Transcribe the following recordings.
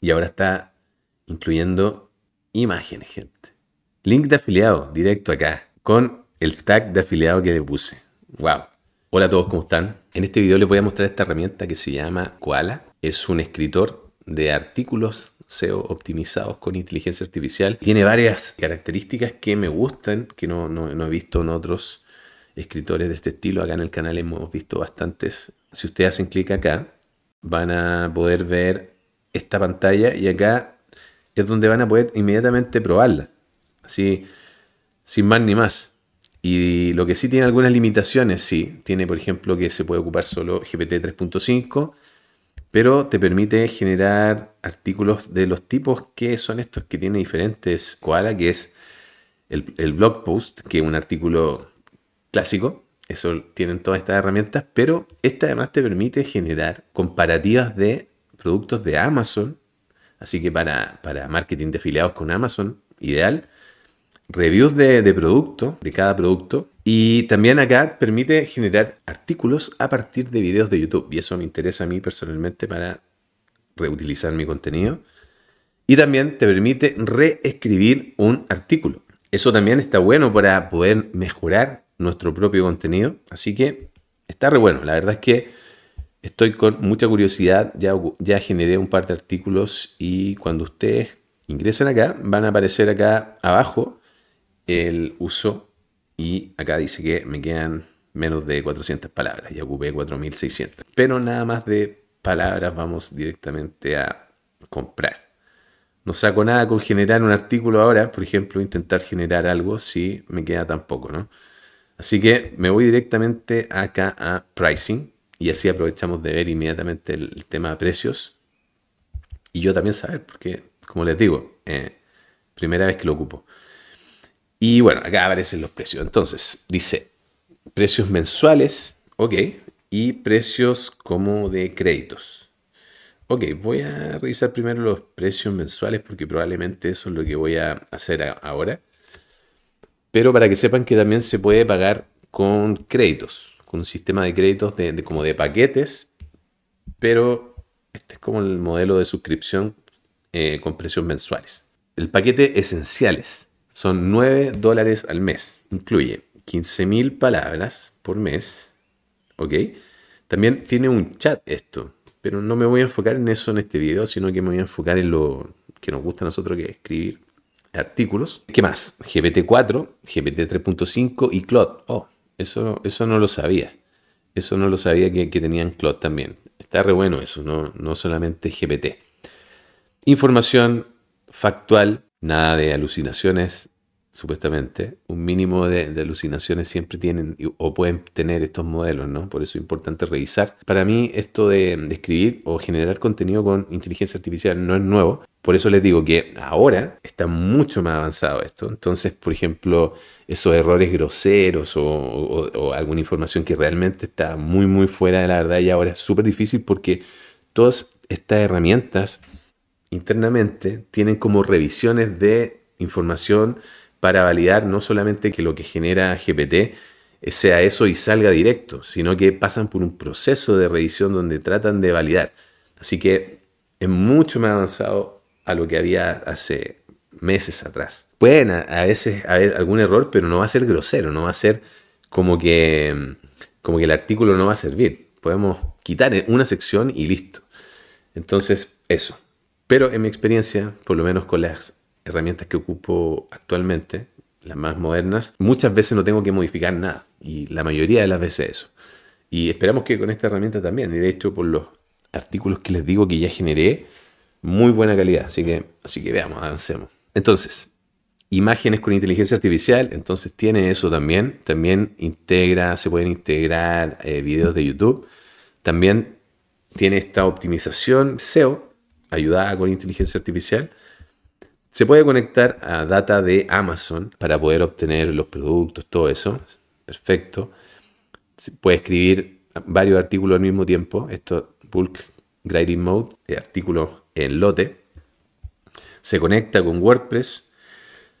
Y ahora está incluyendo imágenes, gente. Link de afiliado, directo acá, con el tag de afiliado que le puse. ¡Wow! Hola a todos, ¿cómo están? En este video les voy a mostrar esta herramienta que se llama Koala. Es un escritor de artículos SEO optimizados con inteligencia artificial. Tiene varias características que me gustan, que no he visto en otros escritores de este estilo. Acá en el canal hemos visto bastantes. Si ustedes hacen clic acá, van a poder ver esta pantalla y acá es donde van a poder inmediatamente probarla. Así, sin más ni más. Y lo que sí tiene algunas limitaciones, sí. Tiene, por ejemplo, que se puede ocupar solo GPT 3.5, pero te permite generar artículos de los tipos que son estos que tiene diferentes Koala, que es el, blog post, que es un artículo clásico. Eso tienen todas estas herramientas, pero esta además te permite generar comparativas de productos de Amazon. Así que para, para marketing de afiliados con Amazon, ideal. Reviews de, de producto, de cada producto. Y también acá permite generar artículos a partir de videos de YouTube. Y eso me interesa a mí personalmente para reutilizar mi contenido. Y también te permite reescribir un artículo. Eso también está bueno para poder mejorar nuestro propio contenido. Así que está re bueno. La verdad es que Estoy con mucha curiosidad, ya, generé un par de artículos y cuando ustedes ingresen acá, van a aparecer acá abajo el uso y acá dice que me quedan menos de 400 palabras y ocupé 4600. Pero nada más de palabras vamos directamente a comprar. No saco nada con generar un artículo ahora, por ejemplo, intentar generar algo si me queda tan poco, ¿no? Así que me voy directamente acá a pricing y así aprovechamos de ver inmediatamente el, tema de precios. Y yo también saber, porque, como les digo, eh, primera vez que lo ocupo. Y bueno, acá aparecen los precios. Entonces, dice precios mensuales, ok, y precios como de créditos. Ok, voy a revisar primero los precios mensuales porque probablemente eso es lo que voy a hacer ahora. Pero para que sepan que también se puede pagar con créditos con un sistema de créditos de, como de paquetes, pero este es como el modelo de suscripción eh, con precios mensuales. El paquete esenciales son 9 dólares al mes. Incluye 15.000 palabras por mes. ¿Ok? También tiene un chat esto, pero no me voy a enfocar en eso en este video, sino que me voy a enfocar en lo que nos gusta a nosotros, que es escribir artículos. ¿Qué más? GPT-4, GPT-3.5 y CLOT. Oh, eso, eso no lo sabía. Eso no lo sabía que, tenían Claude también. Está re bueno eso, no, no solamente GPT. Información factual, nada de alucinaciones, supuestamente. Un mínimo de, alucinaciones siempre tienen o pueden tener estos modelos, ¿no? Por eso es importante revisar. Para mí esto de, de, escribir o generar contenido con inteligencia artificial no es nuevo. Por eso les digo que ahora está mucho más avanzado esto. Entonces, por ejemplo, esos errores groseros o, alguna información que realmente está muy, muy fuera de la verdad y ahora es súper difícil porque todas estas herramientas internamente tienen como revisiones de información para validar no solamente que lo que genera GPT sea eso y salga directo, sino que pasan por un proceso de revisión donde tratan de validar. Así que es mucho más avanzado a lo que había hace meses atrás. Pueden a, veces haber algún error, pero no va a ser grosero, no va a ser como que, como que el artículo no va a servir. Podemos quitar una sección y listo. Entonces, eso. Pero en mi experiencia, por lo menos con las herramientas que ocupo actualmente, las más modernas, muchas veces no tengo que modificar nada. Y la mayoría de las veces eso. Y esperamos que con esta herramienta también. Y de hecho, por los artículos que les digo que ya generé, muy buena calidad. Así que, así que veamos, avancemos. Entonces, imágenes con inteligencia artificial, entonces tiene eso también. También integra, se pueden integrar eh, videos de YouTube. También tiene esta optimización SEO, ayudada con inteligencia artificial. Se puede conectar a data de Amazon para poder obtener los productos, todo eso. Perfecto. Se puede escribir varios artículos al mismo tiempo. Esto, bulk, grading mode, eh, artículos en lote se conecta con WordPress,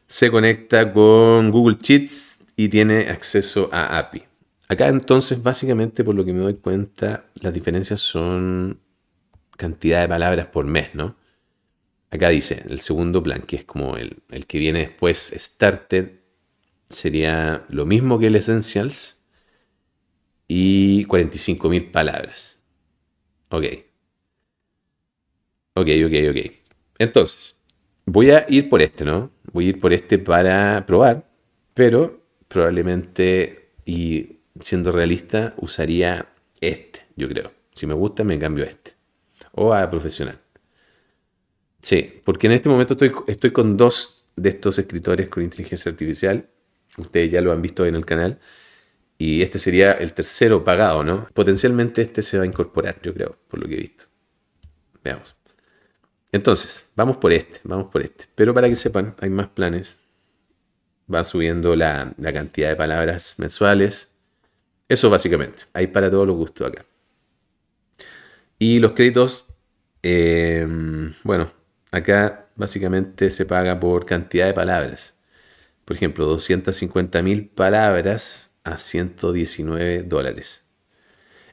se conecta con Google Sheets y tiene acceso a API. Acá entonces, básicamente, por lo que me doy cuenta, las diferencias son cantidad de palabras por mes, ¿no? Acá dice, el segundo plan, que es como el, que viene después, Starter, sería lo mismo que el Essentials y 45.000 palabras. Ok. Ok, ok, ok. Entonces, Voy a ir por este, ¿no? Voy a ir por este para probar, pero probablemente, y siendo realista, usaría este, yo creo. Si me gusta, me cambio este. O a profesional. Sí, porque en este momento estoy, estoy con dos de estos escritores con inteligencia artificial. Ustedes ya lo han visto en el canal. Y este sería el tercero pagado, ¿no? Potencialmente este se va a incorporar, yo creo, por lo que he visto. Veamos. Entonces, vamos por este, vamos por este. Pero para que sepan, hay más planes. Va subiendo la, cantidad de palabras mensuales. Eso básicamente. Hay para todos los gustos acá. Y los créditos, em, bueno, acá básicamente se paga por cantidad de palabras. Por ejemplo, 250.000 palabras a 119 dólares.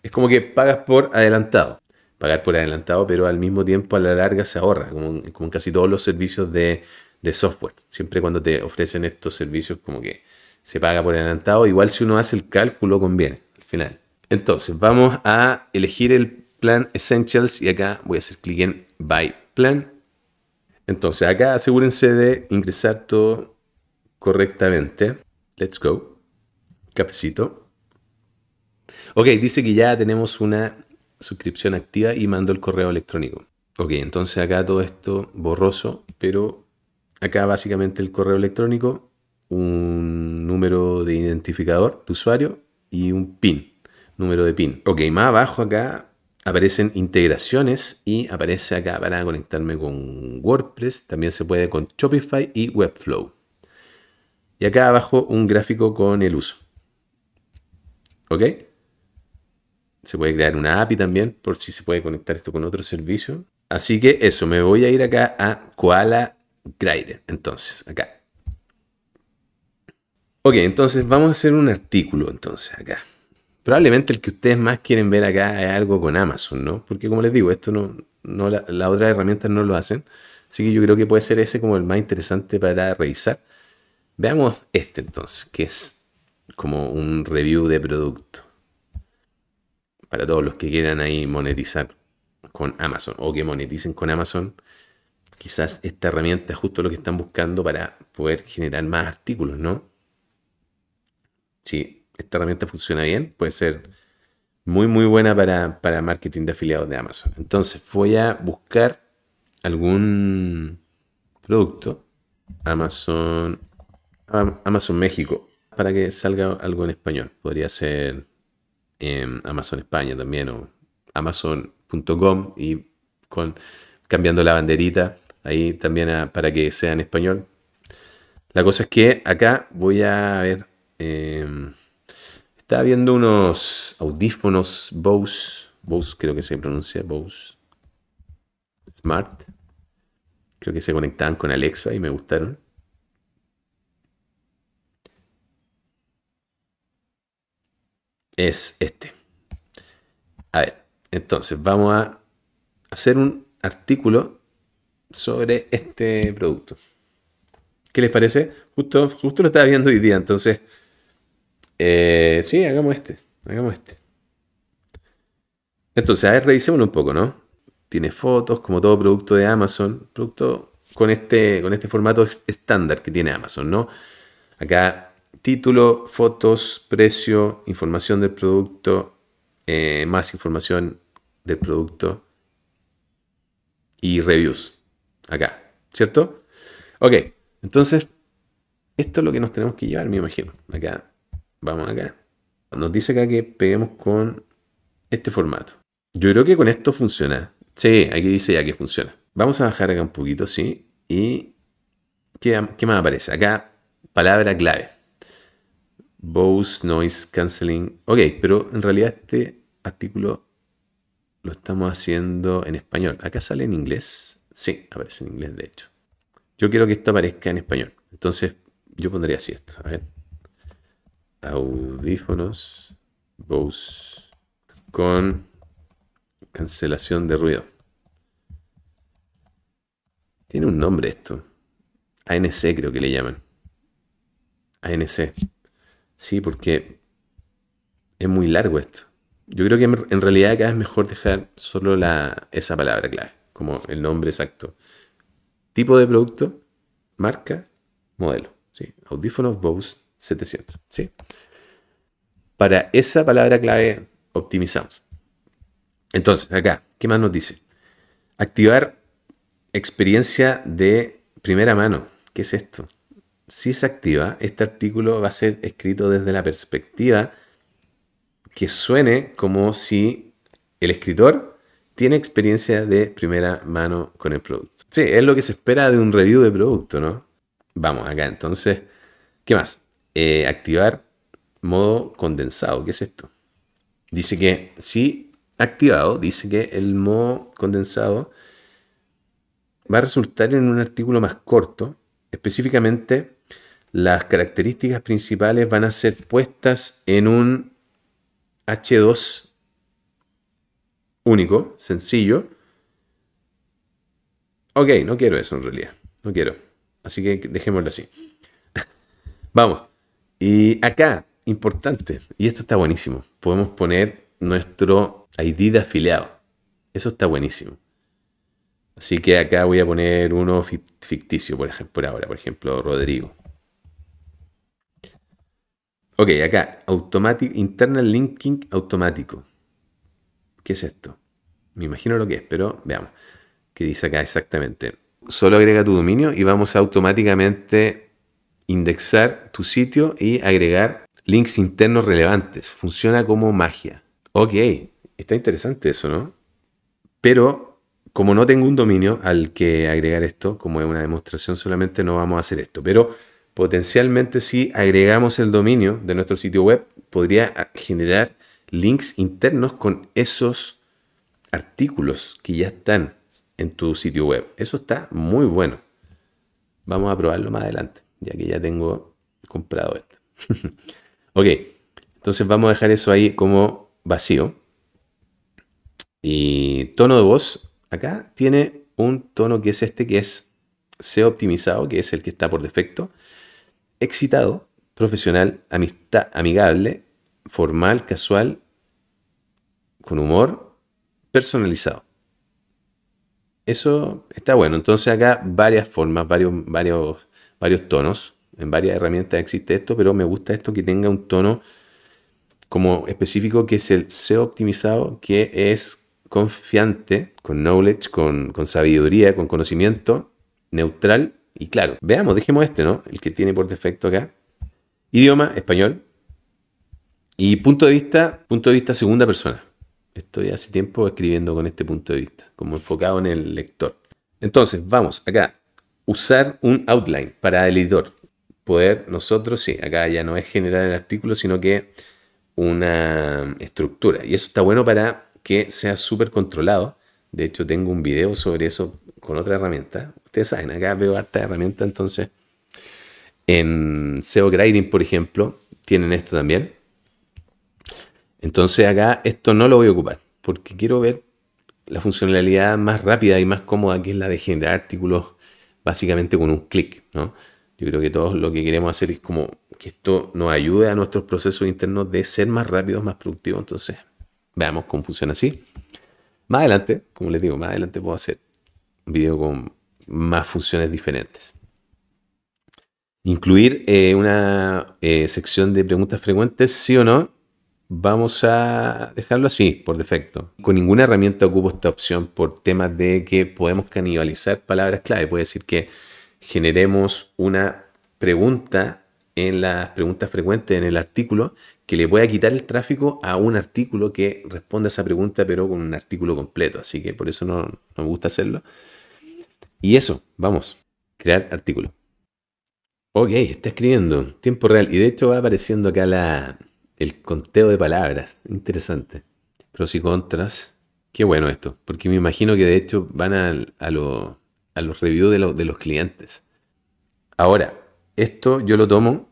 Es como que pagas por adelantado pagar por adelantado, pero al mismo tiempo a la larga se ahorra, como, en casi todos los servicios de, de, software. Siempre cuando te ofrecen estos servicios, como que se paga por adelantado, igual si uno hace el cálculo conviene al final. Entonces, vamos a elegir el plan Essentials y acá voy a hacer clic en Buy Plan. Entonces, acá asegúrense de ingresar todo correctamente. Let's go. Cafecito. Ok, dice que ya tenemos una suscripción activa y mando el correo electrónico. Ok, entonces acá todo esto borroso, pero acá básicamente el correo electrónico, un número de identificador de usuario y un PIN, número de PIN. Ok, más abajo acá aparecen integraciones y aparece acá para conectarme con WordPress, también se puede con Shopify y Webflow. Y acá abajo un gráfico con el uso. ¿Ok? Se puede crear una API también por si se puede conectar esto con otro servicio. Así que eso, me voy a ir acá a Koala Grider. Entonces, acá. Ok, entonces vamos a hacer un artículo entonces acá. Probablemente el que ustedes más quieren ver acá es algo con Amazon, ¿no? Porque como les digo, esto no, las la otras herramientas no lo hacen. Así que yo creo que puede ser ese como el más interesante para revisar. Veamos este entonces, que es como un review de producto para todos los que quieran ahí monetizar con Amazon o que moneticen con Amazon, quizás esta herramienta es justo lo que están buscando para poder generar más artículos, ¿no? Si esta herramienta funciona bien, puede ser muy, muy buena para, marketing de afiliados de Amazon. Entonces voy a buscar algún producto, Amazon, Amazon México, para que salga algo en español. Podría ser Em, amazon España también o amazon.com y con, cambiando la banderita ahí también ah, para que sea en español. La cosa es que acá voy a ver... Em, estaba viendo unos audífonos Bose, Bose creo que se pronuncia, Bose Smart. Creo que se conectaban con Alexa y me gustaron. es este. A ver, entonces vamos a hacer un artículo sobre este producto. ¿Qué les parece? Justo, justo lo estaba viendo hoy día, entonces... Eh, sí, hagamos este. Hagamos este. Entonces, a ver, revisémoslo un poco, ¿no? Tiene fotos, como todo producto de Amazon. Producto con este, con este formato estándar que tiene Amazon, ¿no? Acá título, fotos, precio, información del producto, eh, más información del producto y reviews. Acá, ¿cierto? Ok, entonces, esto es lo que nos tenemos que llevar, me imagino. Acá, vamos acá. Nos dice acá que peguemos con este formato. Yo creo que con esto funciona. Sí, aquí dice ya que funciona. Vamos a bajar acá un poquito, sí. Y ¿qué, qué más aparece? Acá, palabra clave. Bose Noise Cancelling. Ok, pero en realidad este artículo lo estamos haciendo en español. Acá sale en inglés. Sí, aparece en inglés de hecho. Yo quiero que esto aparezca en español. Entonces yo pondría así esto. A ver. Audífonos Bose con cancelación de ruido. Tiene un nombre esto. ANC creo que le llaman. ANC. Sí, porque es muy largo esto. Yo creo que en realidad acá es mejor dejar solo esa palabra clave, como el nombre exacto. Tipo de producto, marca, modelo. ¿sí? Audífonos Bose 700. ¿sí? Para esa palabra clave optimizamos. Entonces, acá, ¿qué más nos dice? Activar experiencia de primera mano. ¿Qué es esto? si se activa, este artículo va a ser escrito desde la perspectiva que suene como si el escritor tiene experiencia de primera mano con el producto. Sí, es lo que se espera de un review de producto, ¿no? Vamos, acá entonces, ¿qué más? Eh, activar modo condensado, ¿qué es esto? Dice que si activado, dice que el modo condensado va a resultar en un artículo más corto Específicamente, las características principales van a ser puestas en un H2 único, sencillo. Ok, no quiero eso en realidad. No quiero. Así que dejémoslo así. Vamos. Y acá, importante, y esto está buenísimo. Podemos poner nuestro ID de afiliado. Eso está buenísimo. Así que acá voy a poner uno ficticio, por ejemplo, ahora, por ejemplo, Rodrigo. Ok, acá, automatic, internal linking automático. ¿Qué es esto? Me imagino lo que es, pero veamos qué dice acá exactamente. Solo agrega tu dominio y vamos a automáticamente indexar tu sitio y agregar links internos relevantes. Funciona como magia. Ok, está interesante eso, ¿no? Pero como no tengo un dominio al que agregar esto, como es una demostración solamente, no vamos a hacer esto. Pero potencialmente si agregamos el dominio de nuestro sitio web, podría generar links internos con esos artículos que ya están en tu sitio web. Eso está muy bueno. Vamos a probarlo más adelante, ya que ya tengo comprado esto. ok, entonces vamos a dejar eso ahí como vacío. Y tono de voz, Acá tiene un tono que es este, que es SEO optimizado, que es el que está por defecto. Excitado, profesional, amistad, amigable, formal, casual, con humor, personalizado. Eso está bueno. Entonces acá varias formas, varios, varios, varios tonos. En varias herramientas existe esto, pero me gusta esto que tenga un tono como específico que es el SEO optimizado, que es confiante, con knowledge, con, sabiduría, con conocimiento, neutral y claro. Veamos, dejemos este, ¿no? El que tiene por defecto acá. Idioma, español. Y punto de vista, punto de vista segunda persona. Estoy hace tiempo escribiendo con este punto de vista, como enfocado en el lector. Entonces, vamos, acá, usar un outline para el editor. Poder nosotros, sí, acá ya no es generar el artículo, sino que una estructura. Y eso está bueno para que sea súper controlado. De hecho, tengo un video sobre eso con otra herramienta. Ustedes saben, acá veo harta herramienta, entonces en SEO Grading, por ejemplo, tienen esto también. Entonces acá esto no lo voy a ocupar porque quiero ver la funcionalidad más rápida y más cómoda que es la de generar artículos básicamente con un clic, Yo creo que todos lo que queremos hacer es como que esto nos ayude a nuestros procesos internos de ser más rápidos, más productivos. Entonces, Veamos cómo funciona así. Más adelante, como les digo, más adelante puedo hacer un video con más funciones diferentes. Incluir eh, una eh, sección de preguntas frecuentes, sí o no. Vamos a dejarlo así, por defecto. Con ninguna herramienta ocupo esta opción por temas de que podemos canibalizar palabras clave. Puede decir que generemos una pregunta en las preguntas frecuentes en el artículo que le pueda quitar el tráfico a un artículo que responda a esa pregunta, pero con un artículo completo. Así que por eso no, me gusta hacerlo. Y eso, vamos, crear artículo. Ok, está escribiendo, tiempo real. Y de hecho va apareciendo acá el conteo de palabras. Interesante. Pros y contras. Qué bueno esto, porque me imagino que de hecho van a, los reviews de, de los clientes. Ahora, esto yo lo tomo,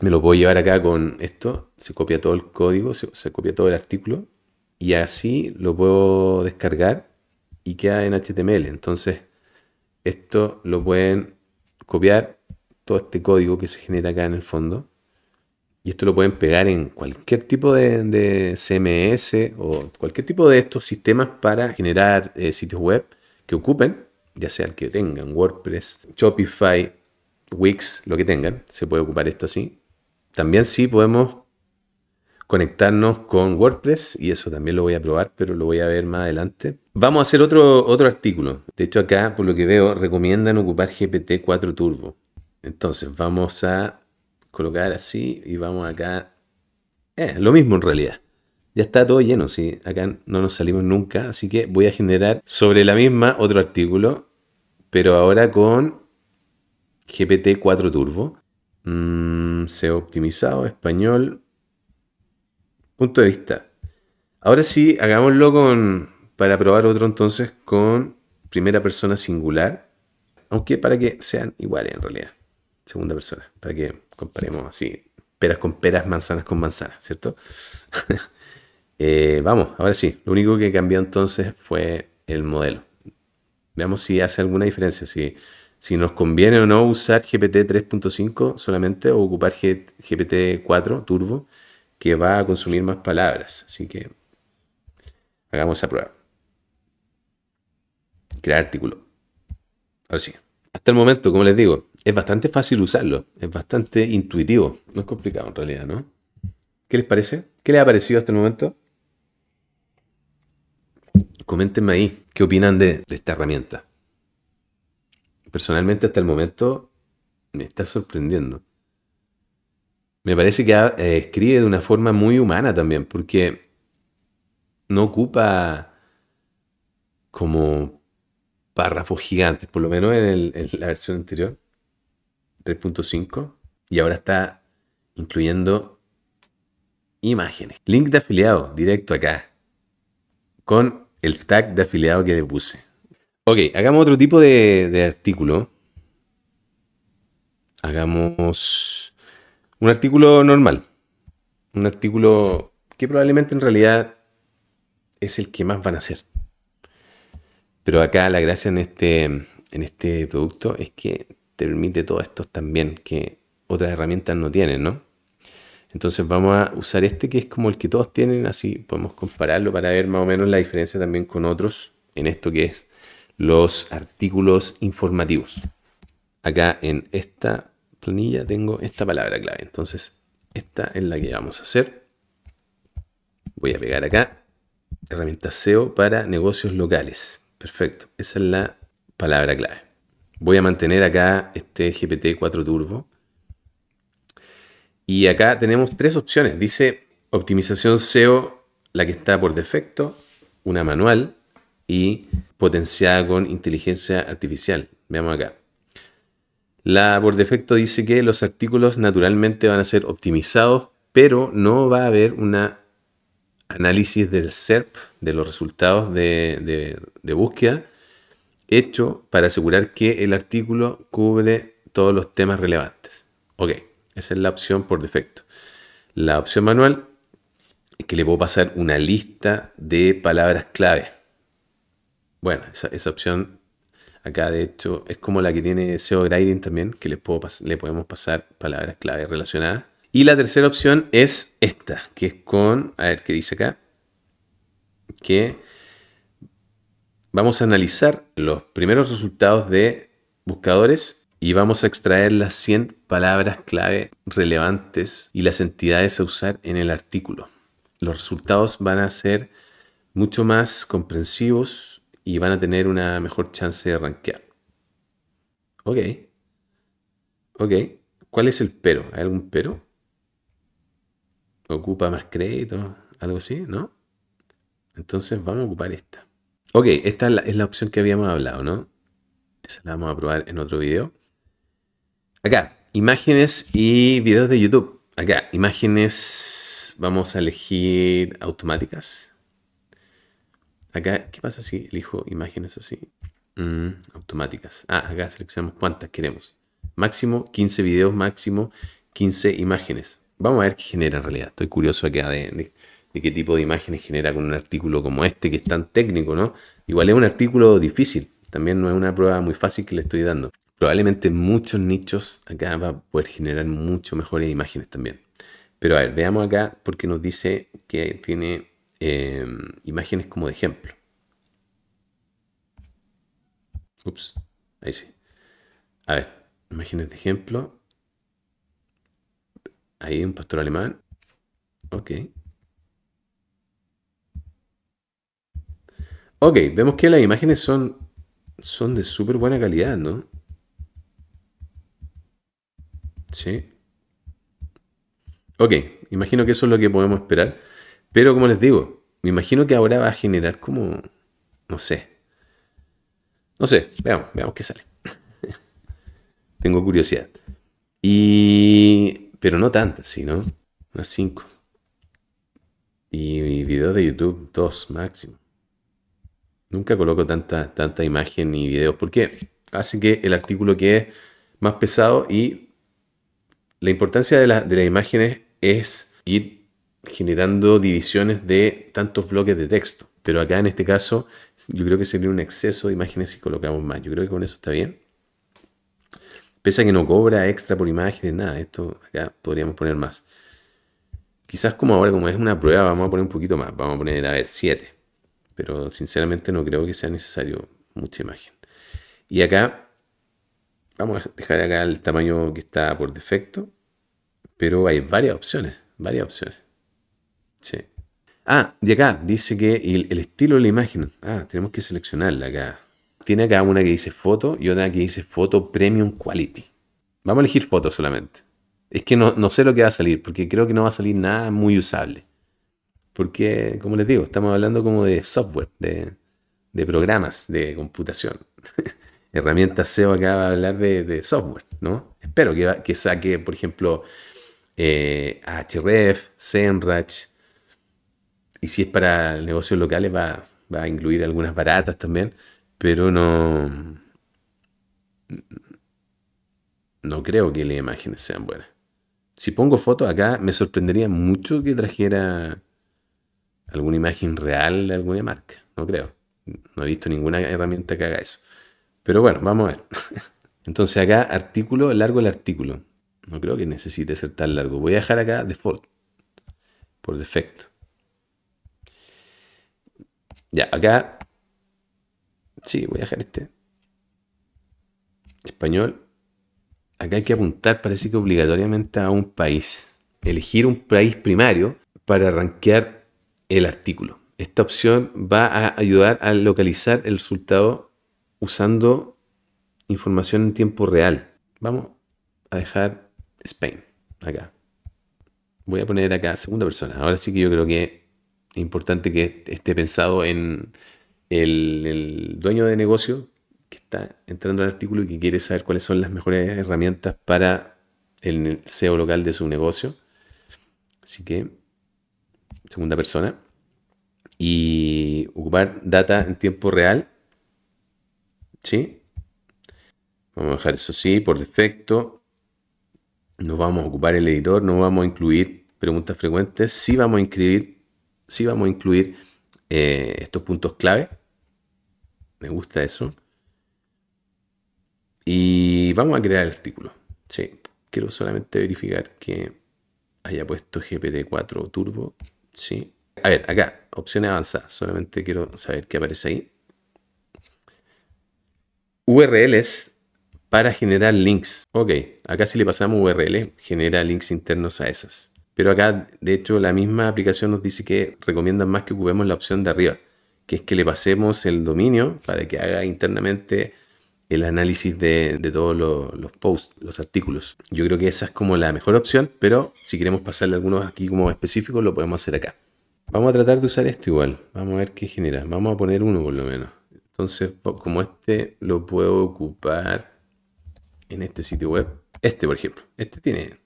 me lo puedo llevar acá con esto, se copia todo el código, se, copia todo el artículo y así lo puedo descargar y queda en HTML. Entonces, esto lo pueden copiar, todo este código que se genera acá en el fondo. Y esto lo pueden pegar en cualquier tipo de, CMS o cualquier tipo de estos sistemas para generar eh, sitios web que ocupen, ya sea el que tengan, WordPress, Shopify, Wix, lo que tengan, se puede ocupar esto así. También sí podemos conectarnos con WordPress y eso también lo voy a probar, pero lo voy a ver más adelante. Vamos a hacer otro, otro artículo. De hecho acá, por lo que veo, recomiendan ocupar GPT-4 Turbo. Entonces vamos a colocar así y vamos acá. Eh, lo mismo en realidad. Ya está todo lleno, sí. Acá no nos salimos nunca, así que voy a generar sobre la misma otro artículo, pero ahora con GPT-4 Turbo. Mm, se ha optimizado, español. Punto de vista. Ahora sí, hagámoslo con, para probar otro entonces con primera persona singular. Aunque para que sean iguales en realidad. Segunda persona. Para que comparemos así. Peras con peras, manzanas con manzanas, ¿cierto? Eh, vamos, ahora sí. Lo único que cambió entonces fue el modelo. Veamos si hace alguna diferencia. Si si nos conviene o no usar GPT 3.5 solamente o ocupar GPT 4 Turbo, que va a consumir más palabras. Así que hagamos esa prueba. Crear artículo. Ahora sí. Hasta el momento, como les digo, es bastante fácil usarlo. Es bastante intuitivo. No es complicado en realidad, ¿no? ¿Qué les parece? ¿Qué les ha parecido hasta el momento? Coméntenme ahí qué opinan de, de esta herramienta personalmente hasta el momento me está sorprendiendo. Me parece que eh, escribe de una forma muy humana también, porque no ocupa como párrafos gigantes, por lo menos en, en la versión anterior, 3.5, y ahora está incluyendo imágenes. Link de afiliado, directo acá, con el tag de afiliado que le puse. Ok, hagamos otro tipo de, artículo. Hagamos un artículo normal. Un artículo que probablemente en realidad es el que más van a hacer. Pero acá la gracia en este, en este producto es que te permite todo esto también que otras herramientas no tienen, ¿no? Entonces vamos a usar este que es como el que todos tienen, así podemos compararlo para ver más o menos la diferencia también con otros en esto que es los artículos informativos. Acá en esta planilla tengo esta palabra clave. Entonces, esta es la que vamos a hacer. Voy a pegar acá. Herramienta SEO para negocios locales. Perfecto. Esa es la palabra clave. Voy a mantener acá este GPT-4 Turbo. Y acá tenemos tres opciones. Dice optimización SEO, la que está por defecto, una manual y potenciada con inteligencia artificial. Veamos acá. La por defecto dice que los artículos naturalmente van a ser optimizados, pero no va a haber un análisis del SERP, de los resultados de, de, búsqueda, hecho para asegurar que el artículo cubre todos los temas relevantes. Ok, esa es la opción por defecto. La opción manual es que le puedo pasar una lista de palabras clave bueno, esa, opción acá de hecho es como la que tiene SEO Grading también, que le podemos pasar palabras clave relacionadas. Y la tercera opción es esta, que es con, a ver qué dice acá, que vamos a analizar los primeros resultados de buscadores y vamos a extraer las 100 palabras clave relevantes y las entidades a usar en el artículo. Los resultados van a ser mucho más comprensivos y van a tener una mejor chance de rankear. Ok. Ok. ¿Cuál es el pero? ¿Hay algún pero? ¿Ocupa más crédito? ¿Algo así? ¿No? Entonces vamos a ocupar esta. Ok, esta es la, es la opción que habíamos hablado, ¿no? Esa la vamos a probar en otro video. Acá, imágenes y videos de YouTube. Acá, imágenes, vamos a elegir automáticas. Acá, ¿qué pasa si elijo imágenes así? Mm, automáticas. Ah, acá seleccionamos cuántas queremos. Máximo 15 videos, máximo 15 imágenes. Vamos a ver qué genera en realidad. Estoy curioso acá de, de qué tipo de imágenes genera con un artículo como este, que es tan técnico, ¿no? Igual es un artículo difícil. También no es una prueba muy fácil que le estoy dando. Probablemente muchos nichos acá va a poder generar mucho mejores imágenes también. Pero a ver, veamos acá porque nos dice que tiene Em, imágenes como de ejemplo. Ups, ahí sí. A ver, imágenes de ejemplo. Ahí un pastor alemán. Ok. Ok, vemos que las imágenes son, son de súper buena calidad, ¿no? Sí. Ok, imagino que eso es lo que podemos esperar. Pero como les digo, me imagino que ahora va a generar como, no sé. No sé, veamos, veamos qué sale. Tengo curiosidad. Y... Pero no tantas, sino unas cinco. Y videos de YouTube, dos máximo. Nunca coloco tanta, tanta imagen ni videos porque hace que el artículo quede más pesado y la importancia de, de las imágenes es ir generando divisiones de tantos bloques de texto. Pero acá en este caso yo creo que sería un exceso de imágenes si colocamos más. Yo creo que con eso está bien. Pese a que no cobra extra por imágenes, nada, esto acá podríamos poner más. Quizás como ahora, como es una prueba, vamos a poner un poquito más. Vamos a poner, a ver, 7. Pero sinceramente no creo que sea necesario mucha imagen. Y acá, vamos a dejar acá el tamaño que está por defecto. Pero hay varias opciones, varias opciones. Sí. Ah, de acá, dice que el, estilo de la imagen. Ah, tenemos que seleccionarla acá. Tiene acá una que dice foto y otra que dice foto premium quality. Vamos a elegir foto solamente. Es que no, sé lo que va a salir, porque creo que no va a salir nada muy usable. Porque, como les digo, estamos hablando como de software, de, programas de computación. Herramienta SEO acá va a hablar de, software, ¿no? Espero que, que saque, por ejemplo, eh, Ahref, SEMrush, y si es para negocios locales va, a incluir algunas baratas también, pero no... No creo que las imágenes sean buenas. Si pongo fotos acá, me sorprendería mucho que trajera alguna imagen real de alguna marca. No creo. No he visto ninguna herramienta que haga eso. Pero bueno, vamos a ver. Entonces acá, artículo, largo el artículo. No creo que necesite ser tan largo. Voy a dejar acá default. Por defecto. Ya, acá. Sí, voy a dejar este. Español. Acá hay que apuntar, parece que obligatoriamente a un país. Elegir un país primario para rankear el artículo. Esta opción va a ayudar a localizar el resultado usando información en tiempo real. Vamos a dejar Spain acá. Voy a poner acá segunda persona. Ahora sí que yo creo que importante que esté pensado en el, dueño de negocio que está entrando al artículo y que quiere saber cuáles son las mejores herramientas para el SEO e local de su negocio. Así que, segunda persona. Y ocupar data en tiempo real. ¿Sí? Vamos a dejar eso sí, por defecto. No vamos a ocupar el editor, no vamos a incluir preguntas frecuentes. Sí vamos a inscribir si vamos a incluir eh, estos puntos clave. Me gusta eso. Y vamos a crear el artículo. Sí, quiero solamente verificar que haya puesto GPT-4 Turbo. Sí. A ver, acá, opciones avanzadas. Solamente quiero saber qué aparece ahí. URLs para generar links. Ok, acá si le pasamos URL, genera links internos a esas. Pero acá, de hecho, la misma aplicación nos dice que recomiendan más que ocupemos la opción de arriba, que es que le pasemos el dominio para que haga internamente el análisis de, todos los, los posts, los artículos. Yo creo que esa es como la mejor opción, pero si queremos pasarle algunos aquí como específicos, lo podemos hacer acá. Vamos a tratar de usar esto igual. Vamos a ver qué genera. Vamos a poner uno por lo menos. Entonces, como este lo puedo ocupar en este sitio web. Este, por ejemplo. Este tiene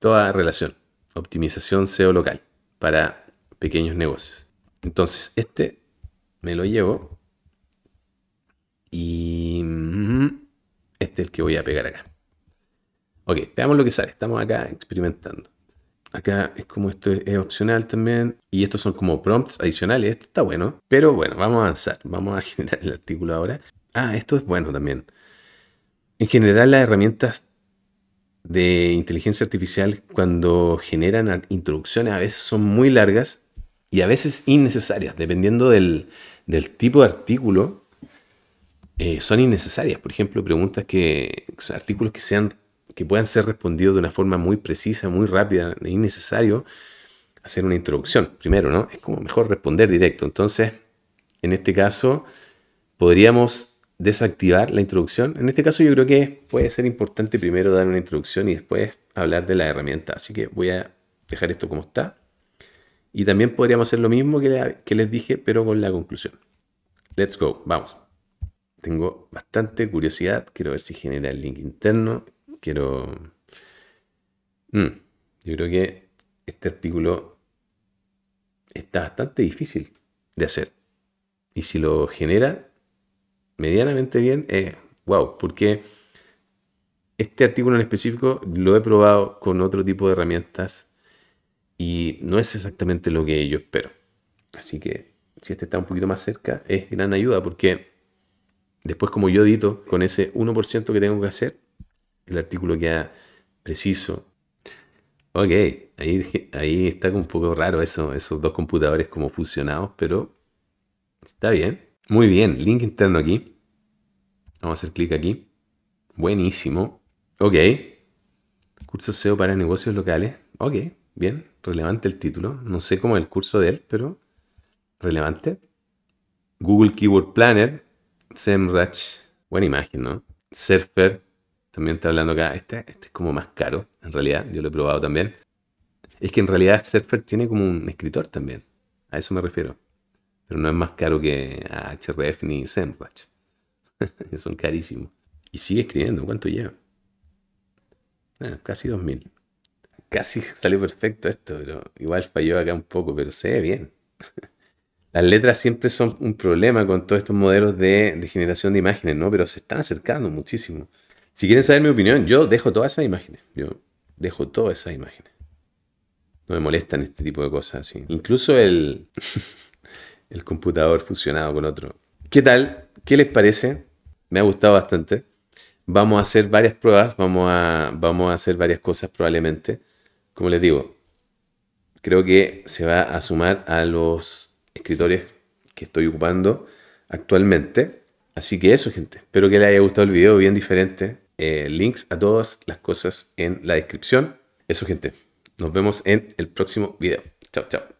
toda relación optimización SEO local para pequeños negocios. Entonces, este me lo llevo y mm, este es el que voy a pegar acá. Ok, veamos lo que sale. Estamos acá experimentando. Acá es como esto es, opcional también. Y estos son como prompts adicionales. Esto está bueno. Pero bueno, vamos a avanzar. Vamos a generar el artículo ahora. Ah, esto es bueno también. En general las herramientas de inteligencia artificial cuando generan introducciones a veces son muy largas y a veces innecesarias, dependiendo del, tipo de artículo, eh, son innecesarias. Por ejemplo, preguntas que, artículos que, sean, que puedan ser respondidos de una forma muy precisa, muy rápida, es innecesario hacer una introducción primero, ¿no? Es como mejor responder directo. Entonces, en este caso, podríamos desactivar la introducción. En este caso yo creo que puede ser importante primero dar una introducción y después hablar de la herramienta. Así que voy a dejar esto como está. Y también podríamos hacer lo mismo que, les dije, pero con la conclusión. Let's go, vamos. Tengo bastante curiosidad. Quiero ver si genera el link interno. Quiero... Mm, yo creo que este artículo está bastante difícil de hacer. Y si lo genera, medianamente bien, wow, eh, porque este artículo en específico lo he probado con otro tipo de herramientas y no es exactamente lo que yo espero. Así que si este está un poquito más cerca, es gran ayuda porque después como yo edito, con ese 1% que tengo que hacer, el artículo queda preciso. Ok, ahí, ahí está un poco raro eso, esos dos computadores como fusionados, pero está bien. Muy bien, link interno aquí. Vamos a hacer clic aquí. Buenísimo. Ok. Curso SEO para negocios locales. Ok, bien. Relevante el título. No sé cómo es el curso de él, pero relevante. Google Keyword Planner. SEMrush. Buena imagen, ¿no? Surfer. También está hablando acá. Este, este es como más caro, en realidad. Yo lo he probado también. Es que en realidad Surfer tiene como un escritor también. A eso me refiero. Pero no es más caro que HRF ni Zenwatch. Son carísimos. Y sigue escribiendo. ¿Cuánto lleva? Ah, casi 2000. Casi salió perfecto esto, pero igual falló acá un poco, pero se ve bien. Las letras siempre son un problema con todos estos modelos de, de, generación de imágenes, ¿no? Pero se están acercando muchísimo. Si quieren saber mi opinión, yo dejo todas esas imágenes. Yo dejo todas esas imágenes. No me molestan este tipo de cosas así. Incluso el el computador funcionaba con otro. ¿Qué tal? ¿Qué les parece? Me ha gustado bastante. Vamos a hacer varias pruebas, vamos a, vamos a hacer varias cosas probablemente. Como les digo, creo que se va a sumar a los escritores que estoy ocupando actualmente. Así que eso, gente. Espero que les haya gustado el video, bien diferente. Eh, links a todas las cosas en la descripción. Eso, gente. Nos vemos en el próximo video. Chao, chao.